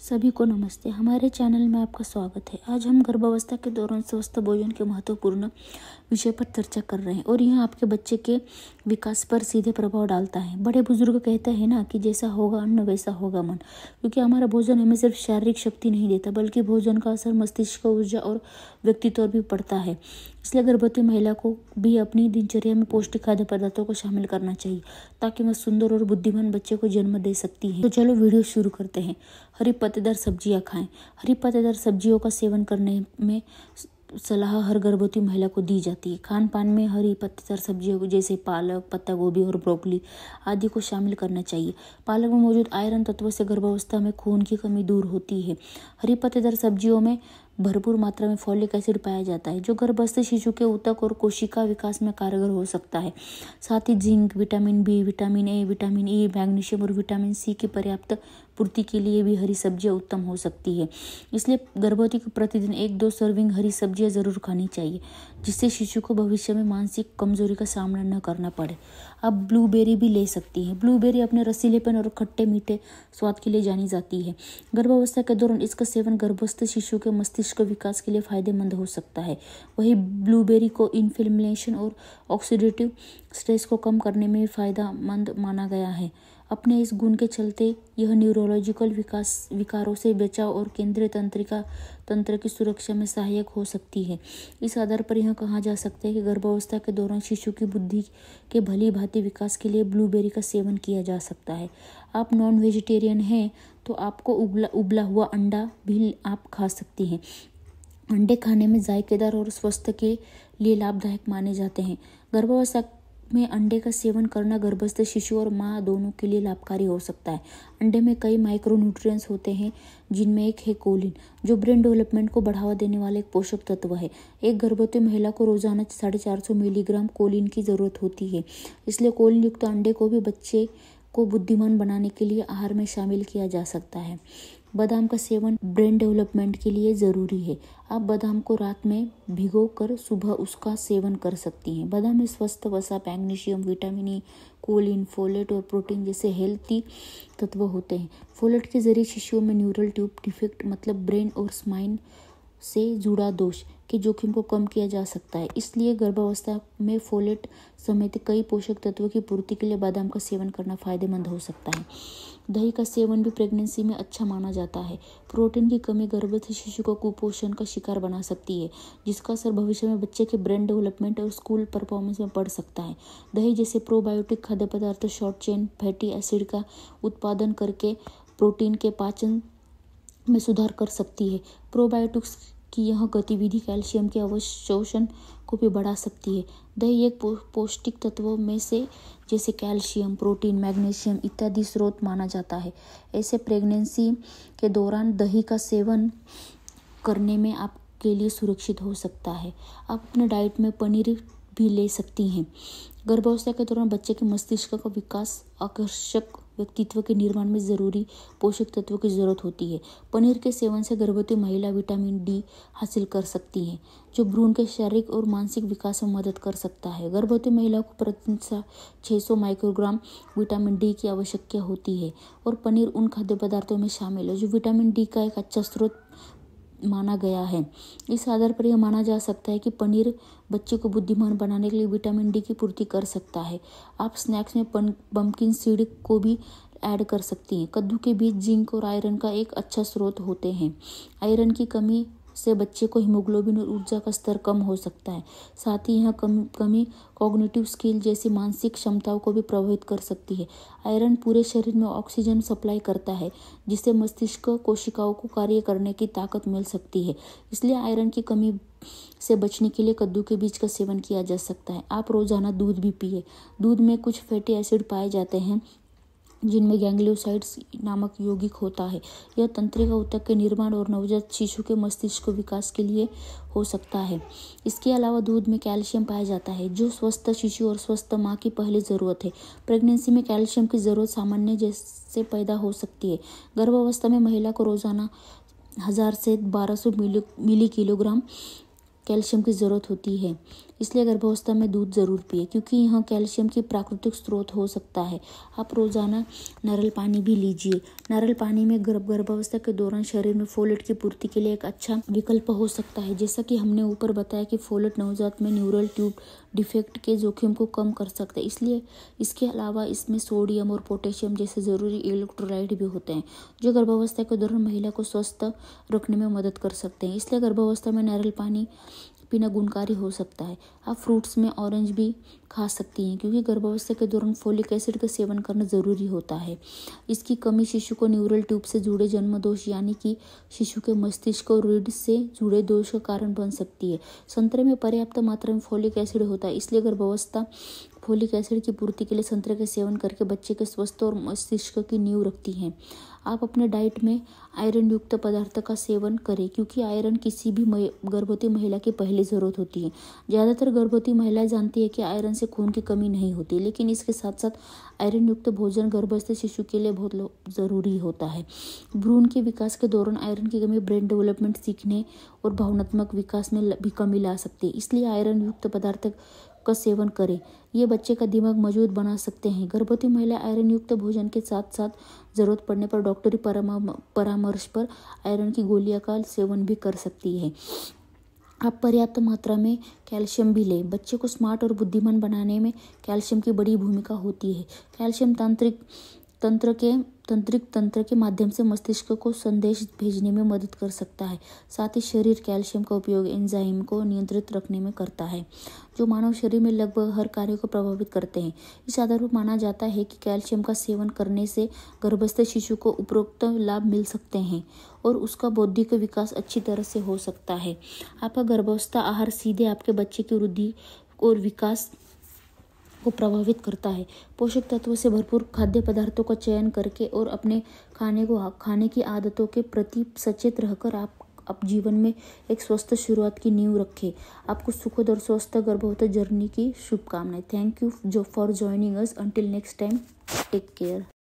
सभी को नमस्ते हमारे चैनल में आपका स्वागत है आज हम गर्भावस्था के दौरान स्वस्थ भोजन के महत्वपूर्ण विषय पर चर्चा कर रहे हैं और यह आपके बच्चे के विकास पर सीधे प्रभाव डालता है बड़े बुजुर्ग कहते हैं ना कि जैसा होगा अन्न वैसा होगा मन क्योंकि हमारा भोजन हमें सिर्फ शारीरिक शक्ति नहीं देता बल्कि भोजन का असर मस्तिष्क ऊर्जा और व्यक्तित्व भी पड़ता है इसलिए गर्भवती महिला को भी अपनी दिनचर्या में पौष्टिक खाद्य पदार्थों को शामिल करना चाहिए ताकि वह सुंदर और बुद्धिमान बच्चे को जन्म दे सकती है तो चलो वीडियो शुरू करते हैं हरी पत्तेदार सब्जियां खाएं हरी पत्तेदार सब्जियों का सेवन करने में सलाह हर गर्भवती महिला को दी जाती है खान पान में हरी पत्तेदार सब्जियों जैसे पालक पत्ता गोभी और ब्रोकली आदि को शामिल करना चाहिए पालक में मौजूद आयरन तत्व से गर्भावस्था में खून की कमी दूर होती है हरी पत्तेदार सब्जियों में भरपूर मात्रा में फॉलिक एसिड पाया जाता है जो गर्भस्थ शिशु के ऊतक और कोशिका विकास में कारगर हो सकता है साथ ही zinc vitamin B vitamin A vitamin E magnesium और विटामिन सी की पर्याप्त पूर्ति के लिए भी हरी सब्जियाँ उत्तम हो सकती है इसलिए गर्भवती को प्रतिदिन एक दो सर्विंग हरी सब्जियाँ ज़रूर खानी चाहिए जिससे शिशु को भविष्य में मानसिक कमजोरी का सामना न करना पड़े आप ब्लूबेरी भी ले सकती हैं ब्लूबेरी अपने रसीलेपन और खट्टे मीठे स्वाद के लिए जानी जाती है गर्भावस्था के दौरान इसका सेवन गर्भस्थ शिशु के मस्तिष्क विकास के लिए फायदेमंद हो सकता है वही ब्लूबेरी को इन्फ्लेमेशन और ऑक्सीडेटिव स्ट्रेस को कम करने में फ़ायदेमंद माना गया है अपने इस गुण के चलते यह न्यूरोलॉजिकल विकास विकारों से बचाव और केंद्रीय तंत्रिका तंत्र की सुरक्षा में सहायक हो सकती है इस आधार पर यह कहा जा सकता है कि गर्भावस्था के दौरान शिशु की बुद्धि के भली भांति विकास के लिए ब्लूबेरी का सेवन किया जा सकता है आप नॉन वेजिटेरियन हैं तो आपको उबला उबला हुआ अंडा भी आप खा सकती हैं अंडे खाने में जायकेदार और स्वस्थ के लिए लाभदायक माने जाते हैं गर्भावस्था में अंडे का सेवन करना गर्भस्थ शिशु और माँ दोनों के लिए लाभकारी हो सकता है अंडे में कई माइक्रोन्यूट्रिएंट्स होते हैं जिनमें एक है कोलिन जो ब्रेन डेवलपमेंट को बढ़ावा देने वाला एक पोषक तत्व है एक गर्भवती महिला को रोजाना साढ़े चार सौ मिलीग्राम कोलिन की ज़रूरत होती है इसलिए कोलिन युक्त अंडे को भी बच्चे को बुद्धिमान बनाने के लिए आहार में शामिल किया जा सकता है बादाम का सेवन ब्रेन डेवलपमेंट के लिए ज़रूरी है आप बादाम को रात में भिगो कर सुबह उसका सेवन कर सकती हैं बादाम में स्वस्थ वसा magnesium vitamin E e, choline folate और प्रोटीन जैसे हेल्थी तत्व होते हैं फोलेट के जरिए शिशुओं में न्यूरल ट्यूब डिफेक्ट मतलब ब्रेन और स्माइन से जुड़ा दोष के जोखिम को कम किया जा सकता है इसलिए गर्भावस्था में फोलेट समेत कई पोषक तत्वों की पूर्ति के लिए बादाम का सेवन करना फायदेमंद हो सकता है दही का सेवन भी प्रेगनेंसी में अच्छा माना जाता है प्रोटीन की कमी गर्भवती शिशु को कुपोषण का शिकार बना सकती है जिसका असर भविष्य में बच्चे के ब्रेन डेवलपमेंट और स्कूल परफॉर्मेंस में पड़ सकता है दही जैसे प्रोबायोटिक खाद्य पदार्थ शॉर्ट चेन फैटी एसिड का उत्पादन करके प्रोटीन के पाचन में सुधार कर सकती है प्रोबायोटिक्स की यह गतिविधि कैल्शियम के अवशोषण को भी बढ़ा सकती है दही एक पौष्टिक तत्वों में से जैसे कैल्शियम प्रोटीन मैग्नीशियम इत्यादि स्रोत माना जाता है ऐसे प्रेगनेंसी के दौरान दही का सेवन करने में आपके लिए सुरक्षित हो सकता है आप अपने डाइट में पनीर भी ले सकती हैं गर्भावस्था के दौरान बच्चे के मस्तिष्क का विकास आकर्षक व्यक्तित्व के निर्माण में ज़रूरी पोषक तत्वों की ज़रूरत होती है पनीर के सेवन से गर्भवती महिला विटामिन डी हासिल कर सकती हैं जो भ्रूण के शारीरिक और मानसिक विकास में मदद कर सकता है गर्भवती महिला को प्रतिदिन छः सौ माइक्रोग्राम विटामिन डी की आवश्यकता होती है और पनीर उन खाद्य पदार्थों में शामिल है जो विटामिन डी का एक अच्छा स्रोत माना गया है इस आधार पर यह माना जा सकता है कि पनीर बच्चे को बुद्धिमान बनाने के लिए विटामिन डी की पूर्ति कर सकता है आप स्नैक्स में पम्पकिन सीड को भी ऐड कर सकती हैं कद्दू के बीज जिंक और आयरन का एक अच्छा स्रोत होते हैं आयरन की कमी से बच्चे को हीमोग्लोबिन और ऊर्जा का स्तर कम हो सकता है साथ ही यह कम कमी कॉग्निटिव स्किल जैसी मानसिक क्षमताओं को भी प्रभावित कर सकती है आयरन पूरे शरीर में ऑक्सीजन सप्लाई करता है जिससे मस्तिष्क कोशिकाओं को कार्य करने की ताकत मिल सकती है इसलिए आयरन की कमी से बचने के लिए कद्दू के बीज का सेवन किया जा सकता है आप रोजाना दूध भी पिए दूध में कुछ फैटी एसिड पाए जाते हैं जिनमें गैंग्लियोसाइट्स नामक यौगिक होता है यह तंत्रिका ऊतक के निर्माण और नवजात शिशु के मस्तिष्क विकास के लिए हो सकता है इसके अलावा दूध में कैल्शियम पाया जाता है जो स्वस्थ शिशु और स्वस्थ माँ की पहली ज़रूरत है प्रेगनेंसी में कैल्शियम की ज़रूरत सामान्य जैसे पैदा हो सकती है गर्भावस्था में महिला को रोज़ाना हज़ार से बारह सौ मिली किलोग्राम कैल्शियम की ज़रूरत होती है इसलिए गर्भावस्था में दूध ज़रूर पिए क्योंकि यह कैल्शियम की प्राकृतिक स्रोत हो सकता है आप रोज़ाना नारियल पानी भी लीजिए नारियल पानी में गर्भ गर्भावस्था के दौरान शरीर में फोलेट की पूर्ति के लिए एक अच्छा विकल्प हो सकता है जैसा कि हमने ऊपर बताया कि फोलेट नवजात में न्यूरल ट्यूब डिफेक्ट के जोखिम को कम कर सकता है इसलिए इसके अलावा इसमें सोडियम और पोटेशियम जैसे ज़रूरी इलेक्ट्रोलाइट भी होते हैं जो गर्भावस्था के दौरान महिला को स्वस्थ रखने में मदद कर सकते हैं इसलिए गर्भावस्था में नारियल पानी पीना गुणकारी हो सकता है आप फ्रूट्स में ऑरेंज भी खा सकती हैं क्योंकि गर्भावस्था के दौरान फोलिक एसिड का सेवन करना ज़रूरी होता है इसकी कमी शिशु को न्यूरल ट्यूब से जुड़े जन्म दोष यानी कि शिशु के मस्तिष्क और रीढ़ से जुड़े दोष का कारण बन सकती है संतरे में पर्याप्त मात्रा में फोलिक एसिड होता है इसलिए गर्भावस्था फोलिक एसिड की पूर्ति के लिए संतरे का सेवन करके बच्चे के स्वस्थ और मस्तिष्क की नींव रखती हैं आप अपने डाइट में आयरन युक्त पदार्थ का सेवन करें क्योंकि आयरन किसी भी गर्भवती महिला की पहली ज़रूरत होती है ज़्यादातर गर्भवती महिलाएं जानती है कि आयरन से खून की कमी नहीं होती लेकिन इसके साथ साथ आयरन युक्त भोजन गर्भस्थ शिशु के लिए बहुत ज़रूरी होता है भ्रूण के विकास के दौरान आयरन की कमी ब्रेन डेवलपमेंट सीखने और भावनात्मक विकास में भी कमी ला सकती है इसलिए आयरन युक्त पदार्थ का सेवन करें ये बच्चे का दिमाग मजबूत बना सकते हैं गर्भवती महिला आयरन युक्त भोजन के साथ साथ ज़रूरत पड़ने पर डॉक्टरी परामर्श पर आयरन की गोलियां का सेवन भी कर सकती है आप पर्याप्त मात्रा में कैल्शियम भी लें बच्चे को स्मार्ट और बुद्धिमान बनाने में कैल्शियम की बड़ी भूमिका होती है कैल्शियम तांत्रिक तंत्र के तंत्रिक तंत्र के माध्यम से मस्तिष्क को संदेश भेजने में मदद कर सकता है साथ ही शरीर कैल्शियम का उपयोग एंजाइम को नियंत्रित रखने में करता है जो मानव शरीर में लगभग हर कार्य को प्रभावित करते हैं इस आधार पर माना जाता है कि कैल्शियम का सेवन करने से गर्भस्थ शिशु को उपरोक्त लाभ मिल सकते हैं और उसका बौद्धिक विकास अच्छी तरह से हो सकता है आपका गर्भावस्था आहार सीधे आपके बच्चे की वृद्धि और विकास को प्रभावित करता है पोषक तत्वों से भरपूर खाद्य पदार्थों का चयन करके और अपने खाने को खाने की आदतों के प्रति सचेत रहकर आप आप जीवन में एक स्वस्थ शुरुआत की नींव रखें आपको सुखद और स्वस्थ गर्भवत जर्नी की शुभकामनाएं थैंक यू जो for joining us until next time take care